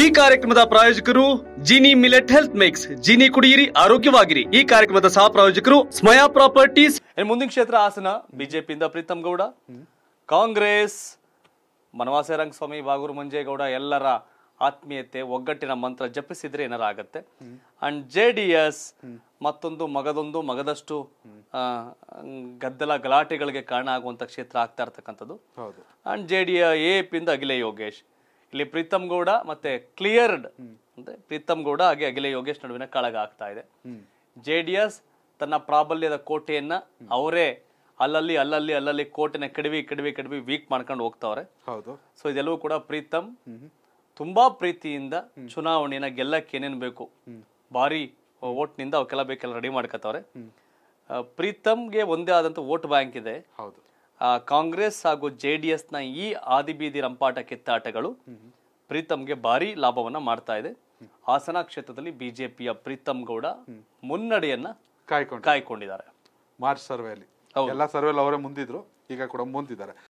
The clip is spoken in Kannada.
ಈ ಕಾರ್ಯಕ್ರಮದ ಪ್ರಾಯೋಜಕರು Gini millet health mix Gini ಕುಡಿಯಿರಿ ಆರೋಗ್ಯವಾಗಿರಿ ಈ ಕಾರ್ಯಕ್ರಮದ ಸಹ ಪ್ರಾಯೋಜಕರು ಸ್ಮಯಾ ಪ್ರಾಪರ್ಟೀಸ್ ಮುಂದಿನ ಕ್ಷೇತ್ರ ಆಸನ ಬಿಜೆಪಿಯಿಂದ ಪ್ರೀತಮ್ ಗೌಡ ಕಾಂಗ್ರೆಸ್ ಮನವಾಸೆ ರಂಗಸ್ವಾಮಿ ಬಾಗೂರು ಮಂಜೇಗೌಡ ಎಲ್ಲರ ಆತ್ಮೀಯತೆ ಒಗ್ಗಟ್ಟಿನ ಮಂತ್ರ ಜಪಿಸಿದ್ರೆ ಏನಾರ ಆಗತ್ತೆ ಅಂಡ್ ಜೆ ಡಿ ಎಸ್ ಮತ್ತೊಂದು ಮಗದೊಂದು ಮಗದಷ್ಟು ಗದ್ದಲ ಗಲಾಟೆಗಳಿಗೆ ಕಾರಣ ಆಗುವಂತ ಕ್ಷೇತ್ರ ಆಗ್ತಾ ಇರ್ತಕ್ಕಂಥದ್ದು ಅಂಡ್ ಜೆ ಡಿ ಎ ಪಿಯಿಂದ ಅಖಿಲೇ ಯೋಗೇಶ್ ಇಲ್ಲಿ ಪ್ರೀತಮ್ ಗೌಡ ಮತ್ತೆ ಕ್ಲಿಯರ್ಡ್ ಅಂದ್ರೆ ಪ್ರೀತಮ್ ಗೌಡ ಹಾಗೆ ಅಗಲೇ ಯೋಗೇಶ್ ನಡುವಿನ ಕಳಗ ಆಗ್ತಾ ಇದೆ ಜೆ ಡಿ ಎಸ್ ತನ್ನ ಪ್ರಾಬಲ್ಯದ ಕೋಟೆಯನ್ನ ಅವರೇ ಅಲ್ಲಲ್ಲಿ ಅಲ್ಲಲ್ಲಿ ಅಲ್ಲಲ್ಲಿ ಕೋಟೆನ ಕಡಿವಿ ಕಡಿವಿ ಕಡವಿ ವೀಕ್ ಮಾಡ್ಕೊಂಡು ಹೋಗ್ತಾವ್ರೆ ಹೌದು ಸೊ ಇದೆಲ್ಲವೂ ಕೂಡ ಪ್ರೀತಮ್ ತುಂಬಾ ಪ್ರೀತಿಯಿಂದ ಚುನಾವಣೆಯನ್ನ ಗೆಲ್ಲಕ್ಕೆ ಏನೇನ್ ಬೇಕು ಭಾರಿ ಓಟ್ನಿಂದ ಅವಕ್ಕೆಲ್ಲ ಬೇಕೆಲ್ಲ ರೆಡಿ ಮಾಡ್ಕೋತಾವ್ರೆ ಪ್ರೀತಮ್ಗೆ ಒಂದೇ ಆದಂತ ವೋಟ್ ಬ್ಯಾಂಕ್ ಇದೆ ಹೌದು ಕಾಂಗ್ರೆಸ್ ಹಾಗೂ ಜೆ ಡಿ ಎಸ್ನ ಈ ಆದಿಬೀದಿ ರಂಪಾಟ ಕಿತ್ತಾಟಗಳು ಪ್ರೀತಮ್ಗೆ ಭಾರಿ ಲಾಭವನ್ನ ಮಾಡ್ತಾ ಇದೆ ಹಾಸನ ಕ್ಷೇತ್ರದಲ್ಲಿ ಬಿಜೆಪಿಯ ಪ್ರೀತಮ್ ಗೌಡ ಮುನ್ನಡೆಯನ್ನ ಕಾಯ್ಕೊಂಡು ಕಾಯ್ಕೊಂಡಿದ್ದಾರೆ ಮಾರ್ಚ್ ಸರ್ವೆಯಲ್ಲಿ ಎಲ್ಲ ಸರ್ವೆಯಲ್ಲಿ ಅವರೇ ಮುಂದಿದ್ರು ಈಗ ಕೂಡ ಮುಂದಿದ್ದಾರೆ